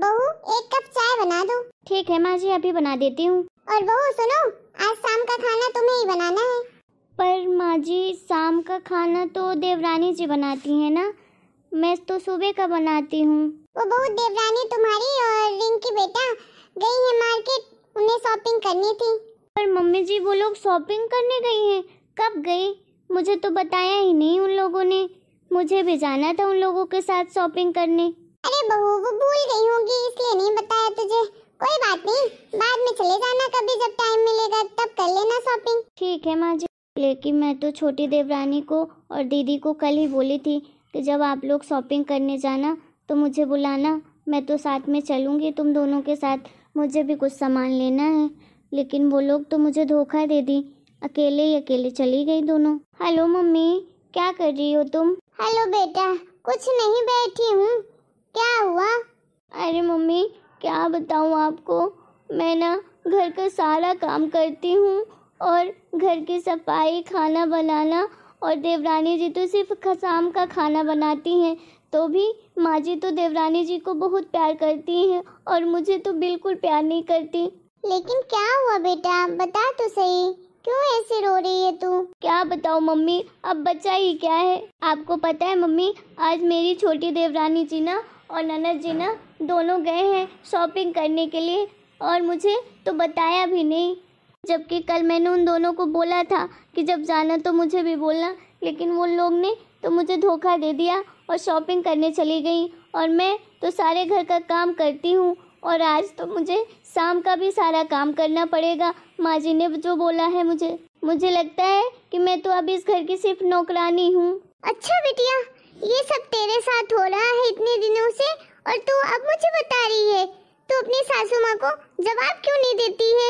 बहू एक कप चाय बना दो ठीक है माँ जी अभी बना देती हूँ और बहू सुनो आज शाम का खाना तुम्हें ही बनाना है पर माँ जी शाम का खाना तो देवरानी जी बनाती है ना मैं तो सुबह का बनाती हूँ वो बहू देवरानी तुम्हारी और रिंकी बेटा गई है मार्केट उन्हें शॉपिंग करनी थी पर मम्मी जी वो लोग शॉपिंग करने गई हैं कब गई मुझे तो बताया ही नहीं उन लोगों ने मुझे भी जाना था उन लोगों के साथ शॉपिंग करने अरे बहू वो भूल गई होगी इसलिए नहीं बताया तुझे कोई बात नहीं बाद में चले जाना कभी जब टाइम मिलेगा तब कर लेना शॉपिंग ठीक है माँ जी लेकिन मैं तो छोटी देवरानी को और दीदी को कल ही बोली थी कि जब आप लोग शॉपिंग करने जाना तो मुझे बुलाना मैं तो साथ में चलूँगी तुम दोनों के साथ मुझे भी कुछ सामान लेना है लेकिन वो लोग तो मुझे धोखा दे दी अकेले ही अकेले चली गई दोनों हेलो मम्मी क्या कर रही हो तुम हेलो बेटा कुछ नहीं बैठी हूँ क्या हुआ अरे मम्मी क्या बताऊँ आपको मैं ना घर का सारा काम करती हूँ और घर की सफाई खाना बनाना और देवरानी जी तो सिर्फ खसाम का खाना बनाती हैं तो भी माँ जी तो देवरानी जी को बहुत प्यार करती हैं और मुझे तो बिल्कुल प्यार नहीं करती लेकिन क्या हुआ बेटा बता तो सही क्यों ऐसे रो रही है तू क्या बताओ मम्मी अब बच्चा ही क्या है आपको पता है मम्मी आज मेरी छोटी देवरानी जी ना और ननद जी ना दोनों गए हैं शॉपिंग करने के लिए और मुझे तो बताया भी नहीं जबकि कल मैंने उन दोनों को बोला था कि जब जाना तो मुझे भी बोलना लेकिन वो लोग ने तो मुझे धोखा दे दिया और शॉपिंग करने चली गई और मैं तो सारे घर का काम करती हूँ और आज तो मुझे शाम का भी सारा काम करना पड़ेगा माँ जी ने जो बोला है मुझे मुझे लगता है कि मैं तो अब इस घर की सिर्फ नौकरानी हूँ अच्छा बेटिया ये सब तेरे साथ हो रहा है इतने दिनों से और तू अब मुझे बता रही है तू अपनी सासू माँ को जवाब क्यों नहीं देती है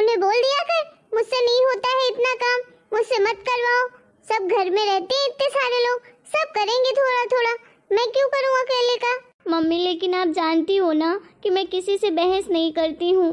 उन्हें बोल दिया कर मुझसे नहीं होता है इतना काम मुझसे मत करवाओ सब घर में रहते हैं इतने सारे लोग सब करेंगे थोड़ा थोड़ा मैं क्यों करूँ अकेले का मम्मी लेकिन आप जानती हो ना कि मैं किसी से बहस नहीं करती हूँ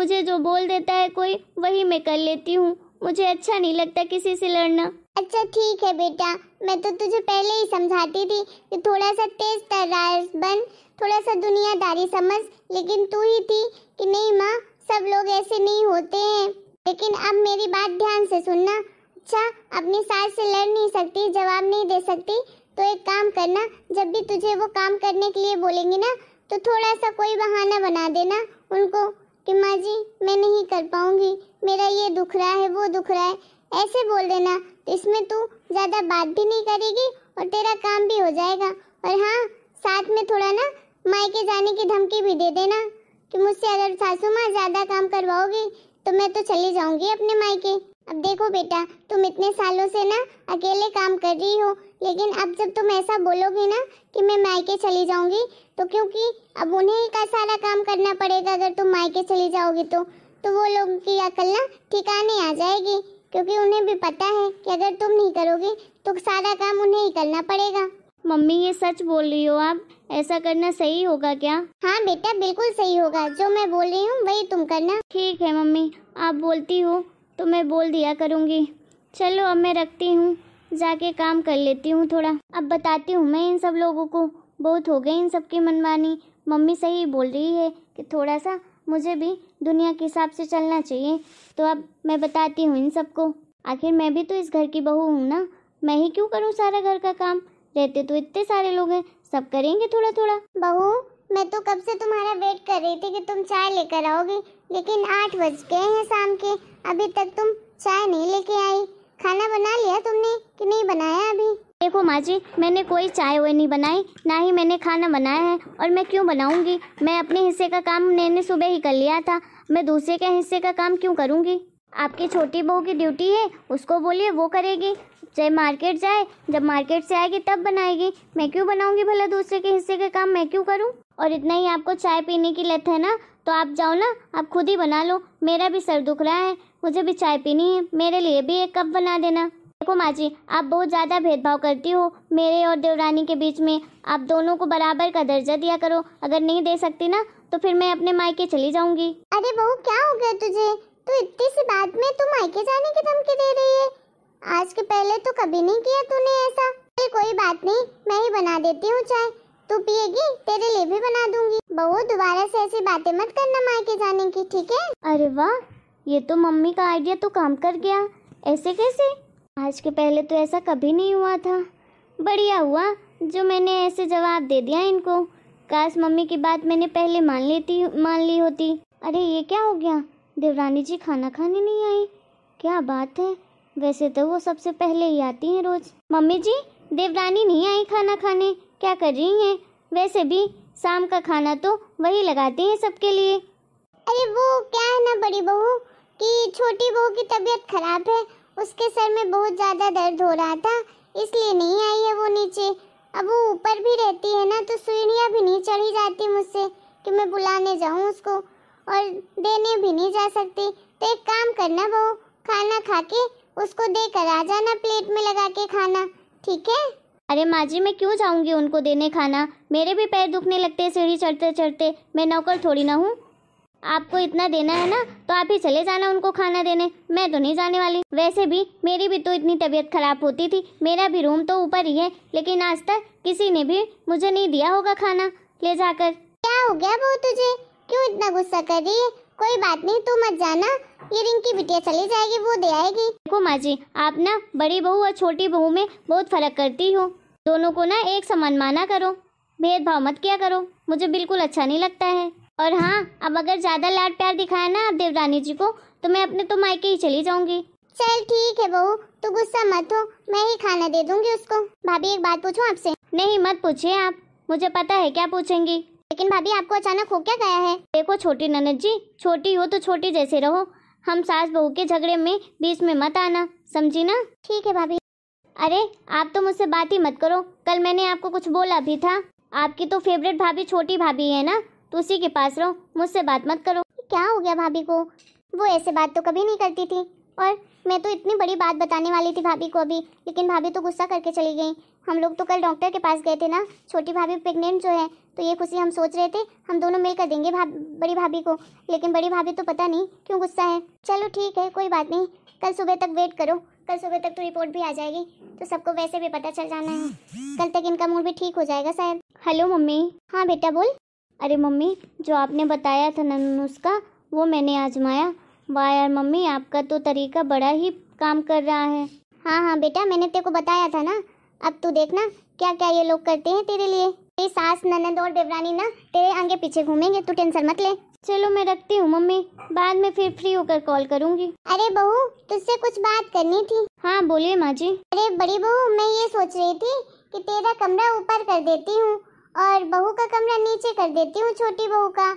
मुझे जो बोल देता है कोई वही मैं कर लेती हूँ मुझे अच्छा नहीं लगता किसी से लड़ना अच्छा ठीक है बेटा मैं तो तुझे पहले ही समझाती थी कि थोड़ा सा तेज तर्रार बन थोड़ा सा दुनियादारी समझ लेकिन तू ही थी कि नहीं माँ सब लोग ऐसे नहीं होते हैं लेकिन अब मेरी बात ध्यान से सुनना अच्छा अपनी सास से लड़ नहीं सकती जवाब नहीं दे सकती तो एक काम करना जब भी तुझे वो काम करने के लिए बोलेंगी ना तो थोड़ा सा कोई बहाना बना देना उनको कि माँ जी मैं नहीं कर पाऊँगी मेरा ये दुख रहा है वो दुख रहा है ऐसे बोल देना तो इसमें तू ज़्यादा बात भी नहीं करेगी और तेरा काम भी हो जाएगा और हाँ साथ में थोड़ा ना मायके जाने की धमकी भी दे देना कि मुझसे अगर सासू माँ ज़्यादा काम करवाओगी तो मैं तो चली जाऊंगी अपने मायके अब देखो बेटा तुम इतने सालों से ना अकेले काम कर रही हो लेकिन अब जब तुम ऐसा बोलोगे ना कि मैं मायके चली जाऊंगी तो क्योंकि अब उन्हें का सारा काम करना पड़ेगा अगर तुम मायके चली जाओगी तो तो वो लोग की अकल ना ठिकाने आ जाएगी क्योंकि उन्हें भी पता है कि अगर तुम नहीं करोगे तो सारा काम उन्हें ही करना पड़ेगा मम्मी ये सच बोल रही हो आप ऐसा करना सही होगा क्या हाँ बेटा बिल्कुल सही होगा जो मैं बोल रही हूँ वही तुम करना ठीक है मम्मी आप बोलती हो तो मैं बोल दिया करूँगी चलो अब मैं रखती हूँ जाके काम कर लेती हूँ थोड़ा अब बताती हूँ मैं इन सब लोगों को बहुत हो गई इन सबकी मनमानी मम्मी सही बोल रही है कि थोड़ा सा मुझे भी दुनिया के हिसाब से चलना चाहिए तो अब मैं बताती हूँ इन सबको आखिर मैं भी तो इस घर की बहू हूँ ना मैं ही क्यों करूँ सारा घर का काम रहते तो इतने सारे लोग हैं सब करेंगे थोड़ा थोड़ा बहू मैं तो कब से तुम्हारा वेट कर रही थी कि तुम चाय लेकर आओगी लेकिन आठ बज गए हैं शाम के अभी तक तुम चाय नहीं लेके आई खाना बना लिया तुमने कि नहीं बनाया अभी देखो माँ जी मैंने कोई चाय वाय नहीं बनाई ना ही मैंने खाना बनाया है और मैं क्यों बनाऊंगी मैं अपने हिस्से का काम मैंने सुबह ही कर लिया था मैं दूसरे के हिस्से का काम क्यों करूंगी आपकी छोटी बहू की ड्यूटी है उसको बोलिए वो करेगी चाहे मार्केट जाए जब मार्केट से आएगी तब बनाएगी मैं क्यों बनाऊंगी भला दूसरे के हिस्से का काम मैं क्यों करूँ और इतना ही आपको चाय पीने की लत है ना तो आप जाओ ना आप खुद ही बना लो मेरा भी सर दुख रहा है मुझे भी चाय पीनी है मेरे लिए भी एक कप बना देना देखो माँ जी आप बहुत ज़्यादा भेदभाव करती हो मेरे और देवरानी के बीच में आप दोनों को बराबर का दर्जा दिया करो अगर नहीं दे सकती ना तो फिर मैं अपने मायके चली जाऊंगी अरे बहू क्या हो गया तुझे तो इतनी सी बात में तू मायके जाने की धमकी दे रही है आज के पहले तो कभी नहीं किया तूने ऐसा अरे कोई बात नहीं मैं ही बना देती हूँ चाय तू पिएगी तेरे लिए भी बना दूंगी बहू दोबारा से ऐसी बातें मत करना मायके जाने की ठीक है अरे वाह ये तो मम्मी का आइडिया तो काम कर गया ऐसे कैसे आज के पहले तो ऐसा कभी नहीं हुआ था बढ़िया हुआ जो मैंने ऐसे जवाब दे दिया इनको काश मम्मी की बात मैंने पहले मान लेती मान ली होती अरे ये क्या हो गया देवरानी जी खाना खाने नहीं आई क्या बात है वैसे तो वो सबसे पहले ही आती हैं रोज मम्मी जी देवरानी नहीं आई खाना खाने क्या कर रही हैं वैसे भी शाम का खाना तो वही लगाती हैं सबके लिए अरे वो क्या है ना बड़ी बहू कि छोटी बहू की तबीयत खराब है उसके सर में बहुत ज़्यादा दर्द हो रहा था इसलिए नहीं आई है वो नीचे अब वो ऊपर भी रहती है ना तो सीढ़ियाँ भी नहीं चढ़ी जाती मुझसे कि मैं बुलाने जाऊँ उसको और देने भी नहीं जा सकती तो एक काम करना वो खाना खा के उसको दे कर आ जाना प्लेट में लगा के खाना ठीक है अरे माँ जी मैं क्यों जाऊँगी उनको देने खाना मेरे भी पैर दुखने लगते हैं सीढ़ी चढ़ते चढ़ते मैं नौकर थोड़ी ना हूँ आपको इतना देना है ना तो आप ही चले जाना उनको खाना देने मैं तो नहीं जाने वाली वैसे भी मेरी भी तो इतनी तबीयत खराब होती थी मेरा भी रूम तो ऊपर ही है लेकिन आज तक किसी ने भी मुझे नहीं दिया होगा खाना ले जाकर क्या हो गया वो तुझे क्यों इतना गुस्सा कर रही है कोई बात नहीं तू मत जाना ये रिंकी बिटिया चली जाएगी वो दे आएगी देखो माँ जी आप ना बड़ी बहू और छोटी बहू में बहुत फर्क करती हो दोनों को ना एक समान माना करो भेदभाव मत किया करो मुझे बिल्कुल अच्छा नहीं लगता है और हाँ अब अगर ज्यादा लाड प्यार दिखाया ना आप देवरानी जी को तो मैं अपने तो मायके ही चली जाऊंगी चल ठीक है बहू तू गुस्सा मत हो मैं ही खाना दे दूंगी उसको भाभी एक बात पूछूं आपसे नहीं मत पूछिए आप मुझे पता है क्या पूछेंगी लेकिन भाभी आपको अचानक हो क्या गया है देखो छोटी ननद जी छोटी हो तो छोटी जैसे रहो हम सास बहू के झगड़े में बीच में मत आना समझी ना ठीक है भाभी अरे आप तो मुझसे बात ही मत करो कल मैंने आपको कुछ बोला भी था आपकी तो फेवरेट भाभी छोटी भाभी है ना तो उसी के पास रहो मुझसे बात मत करो क्या हो गया भाभी को वो ऐसे बात तो कभी नहीं करती थी और मैं तो इतनी बड़ी बात बताने वाली थी भाभी को अभी लेकिन भाभी तो गुस्सा करके चली गई हम लोग तो कल डॉक्टर के पास गए थे ना छोटी भाभी प्रेग्नेंट जो है तो ये खुशी हम सोच रहे थे हम दोनों मिलकर देंगे भा, बड़ी भाभी को लेकिन बड़ी भाभी तो पता नहीं क्यों गुस्सा है चलो ठीक है कोई बात नहीं कल सुबह तक वेट करो कल सुबह तक तो रिपोर्ट भी आ जाएगी तो सबको वैसे भी पता चल जाना है कल तक इनका मूड भी ठीक हो जाएगा शायद हेलो मम्मी हाँ बेटा बोल अरे मम्मी जो आपने बताया था ना नुस्खा वो मैंने आजमाया वाह यार मम्मी आपका तो तरीका बड़ा ही काम कर रहा है हाँ हाँ बेटा मैंने तेरे को बताया था ना अब तू देखना क्या क्या ये लोग करते हैं तेरे लिए तेरी सास ननद और देवरानी ना तेरे आगे पीछे घूमेंगे तू टेंशन मत ले चलो मैं रखती हूँ मम्मी बाद में फिर फ्री होकर कॉल करूँगी अरे बहू तुझसे कुछ बात करनी थी हाँ बोलिए माँ जी अरे बड़ी बहू मैं ये सोच रही थी कि तेरा कमरा ऊपर कर देती हूँ और बहू का कमरा नीचे कर देती हूँ छोटी बहू का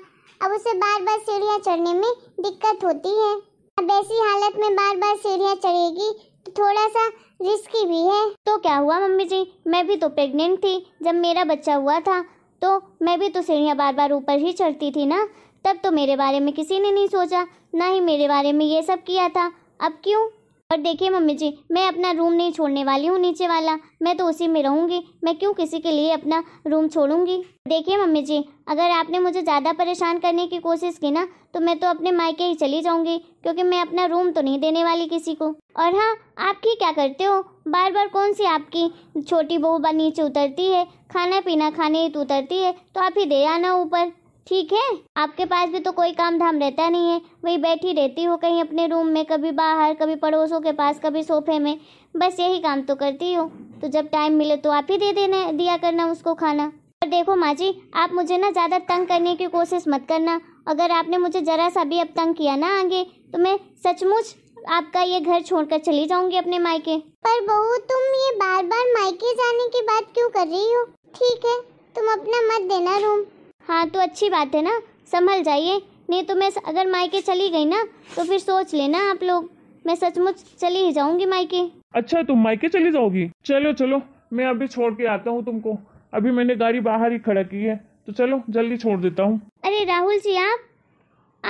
अब उसे बार बार सीढ़ियाँ चढ़ने में दिक्कत होती है अब ऐसी हालत में बार बार सीढ़ियाँ चढ़ेगी तो थोड़ा सा रिस्की भी है तो क्या हुआ मम्मी जी मैं भी तो प्रेग्नेंट थी जब मेरा बच्चा हुआ था तो मैं भी तो सीढ़ियाँ बार बार ऊपर ही चढ़ती थी ना तब तो मेरे बारे में किसी ने नहीं सोचा ना ही मेरे बारे में ये सब किया था अब क्यों और देखिए मम्मी जी मैं अपना रूम नहीं छोड़ने वाली हूँ नीचे वाला मैं तो उसी में रहूँगी मैं क्यों किसी के लिए अपना रूम छोड़ूंगी देखिए मम्मी जी अगर आपने मुझे ज़्यादा परेशान करने की कोशिश की ना तो मैं तो अपने मायके ही चली जाऊँगी क्योंकि मैं अपना रूम तो नहीं देने वाली किसी को और हाँ आपकी क्या करते हो बार बार कौन सी आपकी छोटी बहू नीचे उतरती है खाना पीना खाने ही तो उतरती है तो आप ही दे आना ऊपर ठीक है आपके पास भी तो कोई काम धाम रहता नहीं है वही बैठी रहती हो कहीं अपने रूम में कभी बाहर कभी पड़ोसों के पास कभी सोफे में बस यही काम तो करती हो तो जब टाइम मिले तो आप ही दे देना दिया करना उसको खाना और देखो माँ जी आप मुझे ना ज़्यादा तंग करने की कोशिश मत करना अगर आपने मुझे ज़रा सा भी अब तंग किया ना आगे तो मैं सचमुच आपका ये घर छोड़कर चली जाऊंगी अपने मायके पर बहू तुम ये बार बार मायके जाने की बात क्यों कर रही हो ठीक है तुम अपना मत देना रूम हाँ तो अच्छी बात है ना संभल जाइए नहीं तो मैं अगर मायके चली गई ना तो फिर सोच लेना आप लोग मैं सचमुच चली ही जाऊंगी मायके अच्छा तुम मायके चली जाओगी चलो चलो मैं अभी छोड़ के आता हूँ तुमको अभी मैंने गाड़ी बाहर ही खड़ा की है तो चलो जल्दी छोड़ देता हूँ अरे राहुल जी आप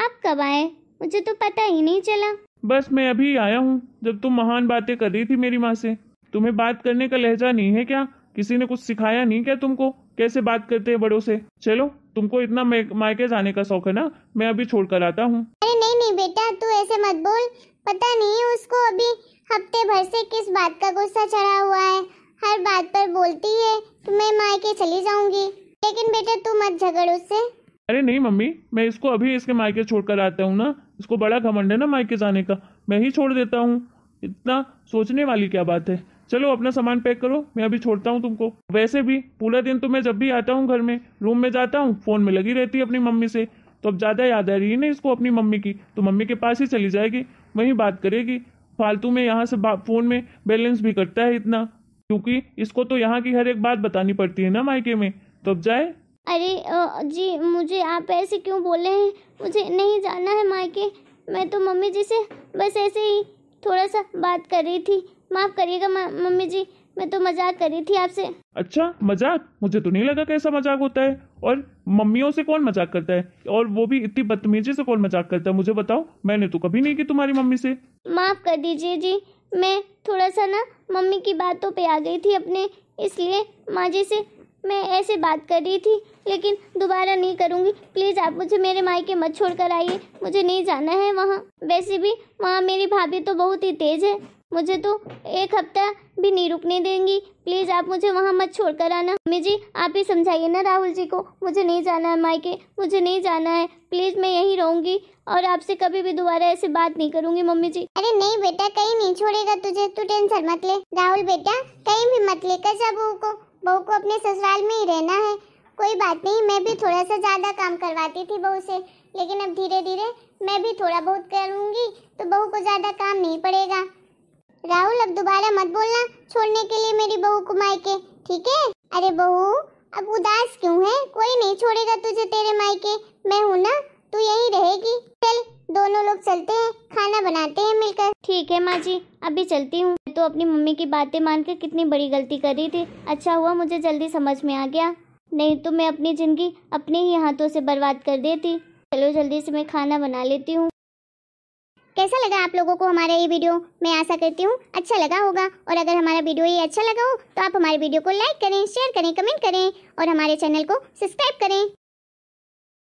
आप कब आए मुझे तो पता ही नहीं चला बस मैं अभी आया हूँ जब तुम महान बातें कर रही थी मेरी माँ से तुम्हें बात करने का लहजा नहीं है क्या किसी ने कुछ सिखाया नहीं क्या तुमको कैसे बात करते हैं बड़ों से चलो तुमको इतना मायके जाने का शौक है ना मैं अभी छोड़ कर आता हूँ अरे नहीं नहीं बेटा तू ऐसे मत बोल पता नहीं उसको अभी हफ्ते भर से किस बात का गुस्सा चढ़ा हुआ है हर बात पर बोलती है तो मैं मायके चली जाऊंगी लेकिन बेटा तू मत झगड़ उससे अरे नहीं मम्मी मैं इसको अभी इसके मायके छोड़ कर आता हूँ ना इसको बड़ा घमंड है ना मायके जाने का मैं ही छोड़ देता हूँ इतना सोचने वाली क्या बात है चलो अपना सामान पैक करो मैं अभी छोड़ता हूँ तुमको वैसे भी पूरा दिन तो मैं जब भी आता हूँ घर में रूम में जाता हूँ फ़ोन में लगी रहती है अपनी मम्मी से तो अब ज़्यादा याद आ रही है ना इसको अपनी मम्मी की तो मम्मी के पास ही चली जाएगी वहीं बात करेगी फालतू में यहाँ से फ़ोन में बैलेंस भी करता है इतना क्योंकि इसको तो यहाँ की हर एक बात बतानी पड़ती है ना मायके में तो अब जाए अरे जी मुझे आप ऐसे क्यों बोले हैं मुझे नहीं जाना है मायके मैं तो मम्मी जी से बस ऐसे ही थोड़ा सा बात कर रही थी माफ करिएगा मम्मी जी मैं तो मजाक कर रही थी आपसे अच्छा मजाक मुझे तो नहीं लगा कैसा मजाक होता है और मम्मियों से कौन मजाक करता है और वो भी इतनी बदतमीजी से कौन मजाक करता है मुझे बताओ मैंने तो कभी नहीं की तुम्हारी मम्मी से माफ कर दीजिए जी मैं थोड़ा सा ना मम्मी की बातों पे आ गई थी अपने इसलिए माँ जी से मैं ऐसे बात कर रही थी लेकिन दोबारा नहीं करूँगी प्लीज़ आप मुझे मेरे मायके मत छोड़ कर आइए मुझे नहीं जाना है वहाँ वैसे भी वहाँ मेरी भाभी तो बहुत ही तेज़ है मुझे तो एक हफ्ता भी नहीं रुकने देंगी प्लीज़ आप मुझे वहाँ मत छोड़ कर आना मम्मी जी आप ही समझाइए ना राहुल जी को मुझे नहीं जाना है मायके मुझे नहीं जाना है प्लीज़ मैं यहीं रहूँगी और आपसे कभी भी दोबारा ऐसे बात नहीं करूँगी मम्मी जी अरे नहीं बेटा कहीं नहीं छोड़ेगा तुझे तू टेंशन मत ले राहुल बेटा कहीं भी मत लेकर जा बहू को बहू को अपने ससुराल में ही रहना है कोई बात नहीं मैं भी थोड़ा सा ज़्यादा काम करवाती थी बहू से लेकिन अब धीरे धीरे मैं भी थोड़ा बहुत करूँगी तो बहू को ज़्यादा काम नहीं पड़ेगा राहुल अब दोबारा मत बोलना छोड़ने के लिए मेरी बहू को मायके ठीक है अरे बहू अब उदास क्यों है कोई नहीं छोड़ेगा तुझे तेरे मायके मैं हूँ ना तू यही रहेगी चल दोनों लोग चलते हैं खाना बनाते हैं मिलकर ठीक है माँ जी अभी चलती हूँ तो अपनी मम्मी की बातें मानकर कितनी बड़ी गलती कर रही थी अच्छा हुआ मुझे जल्दी समझ में आ गया नहीं तो मैं अपनी ज़िंदगी अपने ही हाथों से बर्बाद कर देती चलो जल्दी से मैं खाना बना लेती हूँ कैसा लगा आप लोगों को हमारा ये वीडियो मैं आशा करती हूँ अच्छा लगा होगा और अगर हमारा वीडियो ये अच्छा लगा हो तो आप हमारे वीडियो को लाइक करें शेयर करें कमेंट करें और हमारे चैनल को सब्सक्राइब करें